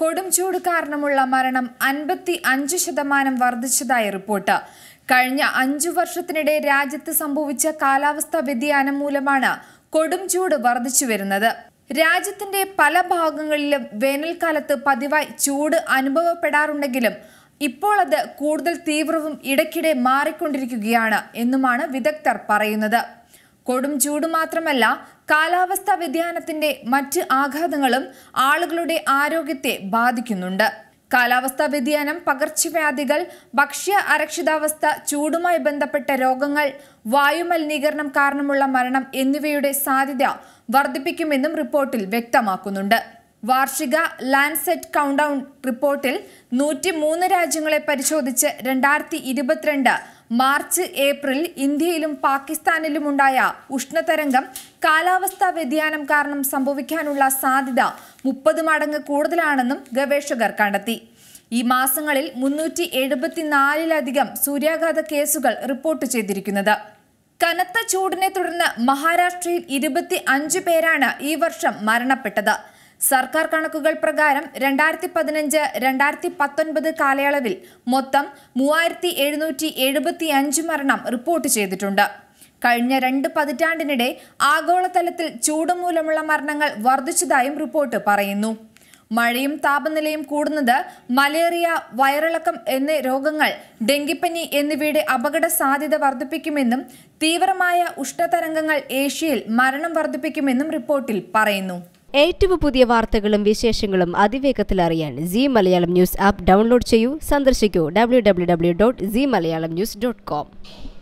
കൊടും ചൂട് കാരണമുള്ള മരണം അൻപത്തി അഞ്ച് ശതമാനം വർദ്ധിച്ചതായി റിപ്പോർട്ട് കഴിഞ്ഞ അഞ്ചു വർഷത്തിനിടെ രാജ്യത്ത് സംഭവിച്ച കാലാവസ്ഥാ വ്യതിയാനം മൂലമാണ് കൊടും ചൂട് വർദ്ധിച്ചു വരുന്നത് രാജ്യത്തിന്റെ പല ഭാഗങ്ങളിലും വേനൽക്കാലത്ത് പതിവായി ചൂട് അനുഭവപ്പെടാറുണ്ടെങ്കിലും ഇപ്പോൾ അത് കൂടുതൽ തീവ്രവും ഇടയ്ക്കിടെ മാറിക്കൊണ്ടിരിക്കുകയാണ് എന്നുമാണ് വിദഗ്ധർ പറയുന്നത് കൊടും ചൂട് മാത്രമല്ല കാലാവസ്ഥാ വ്യതിയാനത്തിന്റെ മറ്റ് ആഘാതങ്ങളും ആളുകളുടെ ആരോഗ്യത്തെ ബാധിക്കുന്നുണ്ട് കാലാവസ്ഥാ വ്യതിയാനം പകർച്ചവ്യാധികൾ ഭക്ഷ്യ അരക്ഷിതാവസ്ഥ ചൂടുമായി ബന്ധപ്പെട്ട രോഗങ്ങൾ വായുമലിനീകരണം കാരണമുള്ള മരണം എന്നിവയുടെ സാധ്യത വർദ്ധിപ്പിക്കുമെന്നും റിപ്പോർട്ടിൽ വ്യക്തമാക്കുന്നുണ്ട് വാർഷിക ലാൻസെറ്റ് കൗണ്ടൗൺ റിപ്പോർട്ടിൽ നൂറ്റി മൂന്ന് രാജ്യങ്ങളെ പരിശോധിച്ച് രണ്ടായിരത്തി ഇരുപത്തിരണ്ട് മാർച്ച് ഏപ്രിൽ ഇന്ത്യയിലും പാകിസ്ഥാനിലുമുണ്ടായ ഉഷ്ണതരംഗം കാലാവസ്ഥാ വ്യതിയാനം കാരണം സംഭവിക്കാനുള്ള സാധ്യത മുപ്പത് മടങ്ങ് കൂടുതലാണെന്നും ഗവേഷകർ കണ്ടെത്തി ഈ മാസങ്ങളിൽ മുന്നൂറ്റി എഴുപത്തിനാലിലധികം സൂര്യാഘാത കേസുകൾ റിപ്പോർട്ട് ചെയ്തിരിക്കുന്നത് കനത്ത ചൂടിനെ തുടർന്ന് മഹാരാഷ്ട്രയിൽ ഇരുപത്തി അഞ്ച് പേരാണ് ഈ വർഷം മരണപ്പെട്ടത് സർക്കാർ കണക്കുകൾ പ്രകാരം രണ്ടായിരത്തി പതിനഞ്ച് രണ്ടായിരത്തി പത്തൊൻപത് കാലയളവിൽ മൊത്തം മൂവായിരത്തി എഴുന്നൂറ്റി എഴുപത്തി അഞ്ച് മരണം റിപ്പോർട്ട് ചെയ്തിട്ടുണ്ട് കഴിഞ്ഞ രണ്ട് പതിറ്റാണ്ടിനിടെ ആഗോളതലത്തിൽ ചൂടുമൂലമുള്ള മരണങ്ങൾ വർദ്ധിച്ചതായും റിപ്പോർട്ട് പറയുന്നു മഴയും താപനിലയും കൂടുന്നത് മലേറിയ വയറിളക്കം എന്നീ രോഗങ്ങൾ ഡെങ്കിപ്പനി എന്നിവയുടെ അപകട സാധ്യത വർദ്ധിപ്പിക്കുമെന്നും തീവ്രമായ ഉഷ്ണതരംഗങ്ങൾ ഏഷ്യയിൽ മരണം വർദ്ധിപ്പിക്കുമെന്നും റിപ്പോർട്ടിൽ പറയുന്നു ഏറ്റവും പുതിയ വാർത്തകളും വിശേഷങ്ങളും അതിവേഗത്തിൽ അറിയാൻ Zee Malayalam news app download ചെയ്യൂ സന്ദർശിക്കൂ W W W dot Zee Malayalam news dot com